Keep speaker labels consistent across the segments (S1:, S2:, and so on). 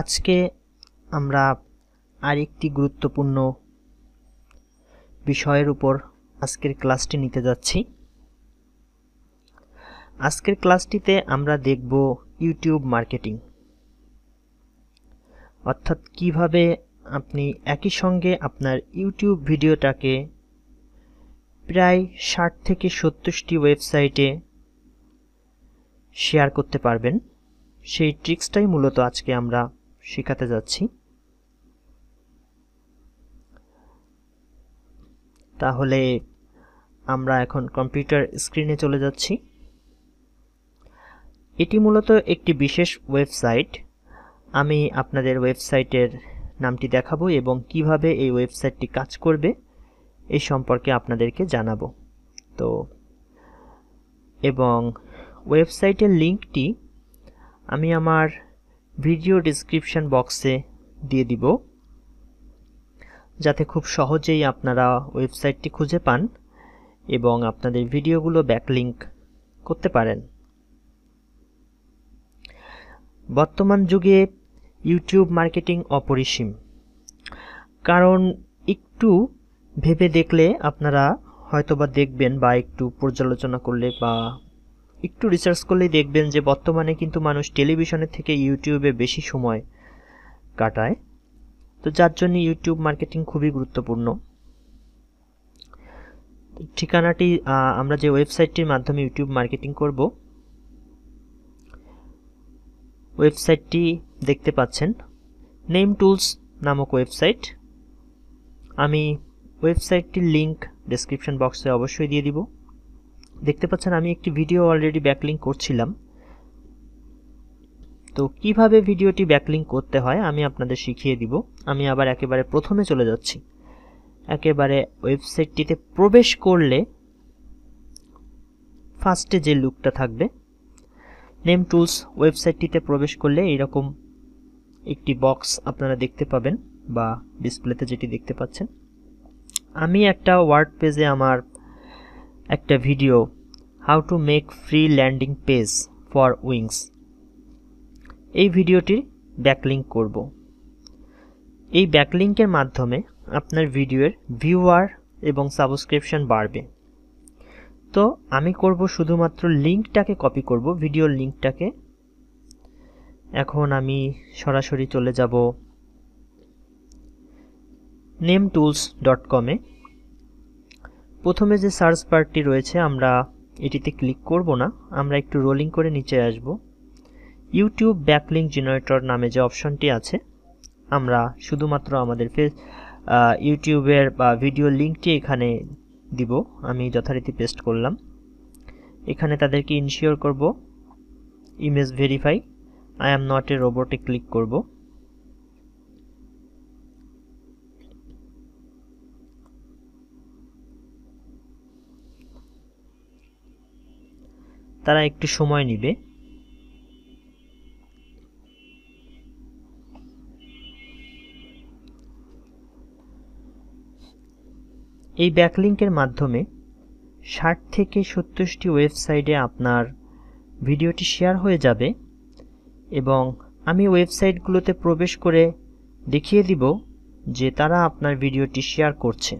S1: আজকে আমরা আরেকটি গুরুত্বপূর্ণ বিষয়ের উপর আজকের ক্লাসটি নিতে যাচ্ছি আজকের ক্লাসটিতে আমরা দেখব ইউটিউব মার্কেটিং অর্থাৎ কিভাবে আপনি একই সঙ্গে আপনার ইউটিউব ভিডিওটাকে প্রায় ষাট থেকে সত্তরটি ওয়েবসাইটে শেয়ার করতে পারবেন সেই ট্রিক্সটাই মূলত আজকে আমরা শেখাতে যাচ্ছি তাহলে আমরা এখন কম্পিউটার স্ক্রিনে চলে যাচ্ছি এটি মূলত একটি বিশেষ ওয়েবসাইট আমি আপনাদের ওয়েবসাইটের নামটি দেখাবো এবং কিভাবে এই ওয়েবসাইটটি কাজ করবে এই সম্পর্কে আপনাদেরকে জানাবো তো এবং ওয়েবসাইটের লিঙ্কটি আমি আমার ভিডিও ডিসক্রিপশান বক্সে দিয়ে দিব যাতে খুব সহজেই আপনারা ওয়েবসাইটটি খুঁজে পান এবং আপনাদের ভিডিওগুলো ব্যাকলিঙ্ক করতে পারেন বর্তমান যুগে ইউটিউব মার্কেটিং অপরিসীম কারণ একটু ভেবে দেখলে আপনারা হয়তোবা দেখবেন বা একটু পর্যালোচনা করলে বা একটু রিসার্চ করলেই দেখবেন যে বর্তমানে কিন্তু মানুষ টেলিভিশনের থেকে ইউটিউবে বেশি সময় কাটায় তো যার জন্য ইউটিউব মার্কেটিং খুবই গুরুত্বপূর্ণ ঠিকানাটি আমরা যে ওয়েবসাইটটির মাধ্যমে ইউটিউব মার্কেটিং করব ওয়েবসাইটটি দেখতে পাচ্ছেন নেম টুলস নামক ওয়েবসাইট আমি ওয়েবসাইটটির লিংক ডেসক্রিপশন বক্সে অবশ্যই দিয়ে দিব দেখতে পাচ্ছেন আমি একটি ভিডিও অলরেডি ব্যাকলিং করছিলাম তো কিভাবে ভিডিওটি ব্যাকলিং করতে হয় আমি আপনাদের শিখিয়ে দিব আমি আবার একেবারে প্রথমে চলে যাচ্ছি একেবারে ওয়েবসাইটটিতে প্রবেশ করলে ফার্স্টে যে লুকটা থাকবে নেম টুলস ওয়েবসাইটটিতে প্রবেশ করলে এরকম একটি বক্স আপনারা দেখতে পাবেন বা ডিসপ্লেতে যেটি দেখতে পাচ্ছেন আমি একটা ওয়ার্ড পেজে আমার একটা video how to make free landing page for wings এই ভিডিওটির ব্যাকলিঙ্ক করব এই ব্যাকলিঙ্কের মাধ্যমে আপনার ভিডিওর ভিউয়ার এবং সাবস্ক্রিপশন বাড়বে তো আমি করব শুধুমাত্র লিঙ্কটাকে কপি করব ভিডিওর লিঙ্কটাকে এখন আমি সরাসরি চলে যাব নেম টুলস ডট কমে প্রথমে যে সার্চ পার্টটি রয়েছে আমরা এটিতে ক্লিক করব না আমরা একটু রোলিং করে নিচে আসব ইউটিউব ব্যাকলিং জেনারেটর নামে যে অপশনটি আছে আমরা শুধুমাত্র আমাদের ফেস ইউটিউবের বা ভিডিও লিঙ্কটি এখানে দিব আমি যথারীতি পেস্ট করলাম এখানে তাদেরকে ইনশিওর করব image verify I am not a রোবটে ক্লিক করবো তারা একটু সময় নেবে এই ব্যাকলিঙ্কের মাধ্যমে ষাট থেকে সত্তরটি ওয়েবসাইটে আপনার ভিডিওটি শেয়ার হয়ে যাবে এবং আমি ওয়েবসাইটগুলোতে প্রবেশ করে দেখিয়ে দিব যে তারা আপনার ভিডিওটি শেয়ার করছে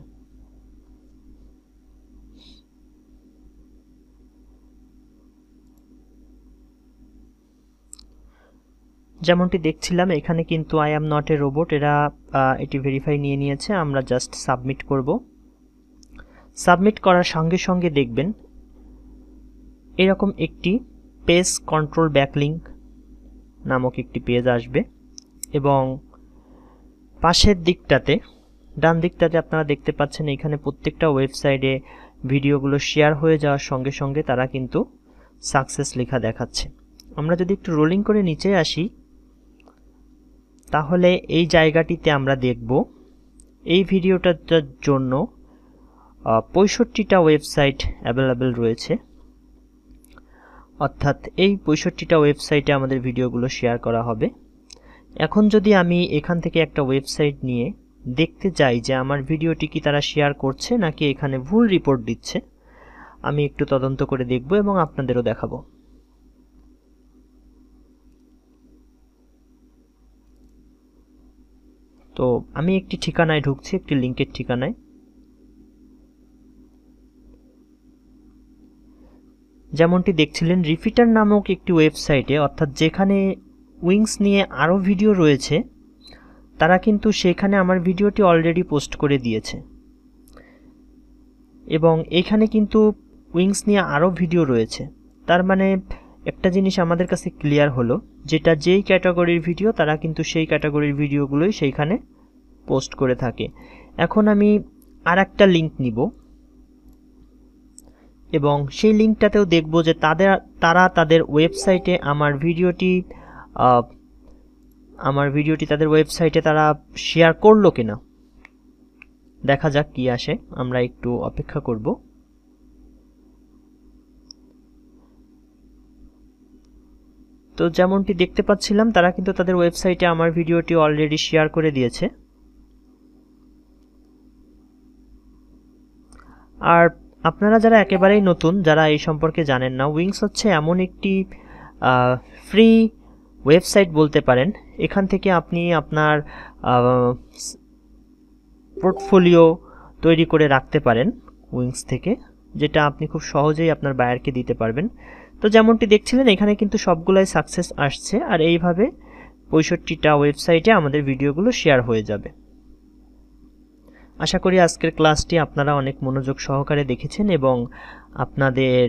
S1: যেমনটি দেখছিলাম এখানে কিন্তু I am not a robot এরা এটি ভেরিফাই নিয়ে নিয়েছে আমরা জাস্ট সাবমিট করব সাবমিট করার সঙ্গে সঙ্গে দেখবেন এরকম একটি পেজ কন্ট্রোল ব্যাকলিঙ্ক নামক একটি পেজ আসবে এবং পাশের দিকটাতে ডান দিকটাতে আপনারা দেখতে পাচ্ছেন এখানে প্রত্যেকটা ওয়েবসাইটে ভিডিওগুলো শেয়ার হয়ে যাওয়ার সঙ্গে সঙ্গে তারা কিন্তু সাকসেস লেখা দেখাচ্ছে আমরা যদি একটু রোলিং করে নিচে আসি তাহলে এই জায়গাটিতে আমরা দেখব এই ভিডিওটার জন্য পঁয়ষট্টিটা ওয়েবসাইট অ্যাভেলেবেল রয়েছে অর্থাৎ এই পঁয়ষট্টিটা ওয়েবসাইটে আমাদের ভিডিওগুলো শেয়ার করা হবে এখন যদি আমি এখান থেকে একটা ওয়েবসাইট নিয়ে দেখতে চাই যে আমার ভিডিওটি কি তারা শেয়ার করছে নাকি এখানে ভুল রিপোর্ট দিচ্ছে আমি একটু তদন্ত করে দেখব এবং আপনাদেরও দেখাবো তো আমি একটি ঠিকানায় ঢুকছি একটি লিঙ্কের ঠিকানায় যেমনটি দেখছিলেন রিফিটার নামক একটি ওয়েবসাইটে অর্থাৎ যেখানে উইংস নিয়ে আরও ভিডিও রয়েছে তারা কিন্তু সেখানে আমার ভিডিওটি অলরেডি পোস্ট করে দিয়েছে এবং এখানে কিন্তু উইংস নিয়ে আরও ভিডিও রয়েছে তার মানে একটা জিনিস আমাদের কাছে ক্লিয়ার হলো যেটা যেই ক্যাটাগরির ভিডিও তারা কিন্তু সেই ক্যাটাগরির ভিডিওগুলোই সেইখানে পোস্ট করে থাকে এখন আমি আর একটা লিঙ্ক নিব এবং সেই লিঙ্কটাতেও দেখব যে তাদের তারা তাদের ওয়েবসাইটে আমার ভিডিওটি আমার ভিডিওটি তাদের ওয়েবসাইটে তারা শেয়ার করলো কিনা দেখা যাক কি আসে আমরা একটু অপেক্ষা করবো তো যেমনটি দেখতে পাচ্ছিলাম তারা কিন্তু তাদের ওয়েবসাইটে আমার ভিডিওটি অলরেডি শেয়ার করে দিয়েছে আর আপনারা যারা একেবারেই নতুন যারা এই সম্পর্কে জানেন না উইংস হচ্ছে এমন একটি ফ্রি ওয়েবসাইট বলতে পারেন এখান থেকে আপনি আপনার পোর্টফোলিও তৈরি করে রাখতে পারেন উইংস থেকে যেটা আপনি খুব সহজেই আপনার বায়ারকে দিতে পারবেন তো যেমনটি দেখছিলেন এখানে কিন্তু সবগুলাই সাকসেস আসছে আর এইভাবে পঁয়ষট্টিটা ওয়েবসাইটে আমাদের ভিডিওগুলো শেয়ার হয়ে যাবে আশা করি আজকের ক্লাসটি আপনারা অনেক মনোযোগ সহকারে দেখেছেন এবং আপনাদের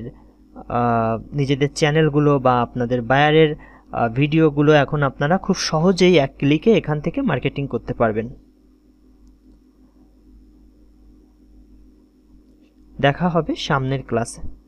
S1: নিজেদের চ্যানেলগুলো বা আপনাদের বায়ারের ভিডিওগুলো এখন আপনারা খুব সহজেই এক ক্লিকে এখান থেকে মার্কেটিং করতে পারবেন দেখা হবে সামনের ক্লাসে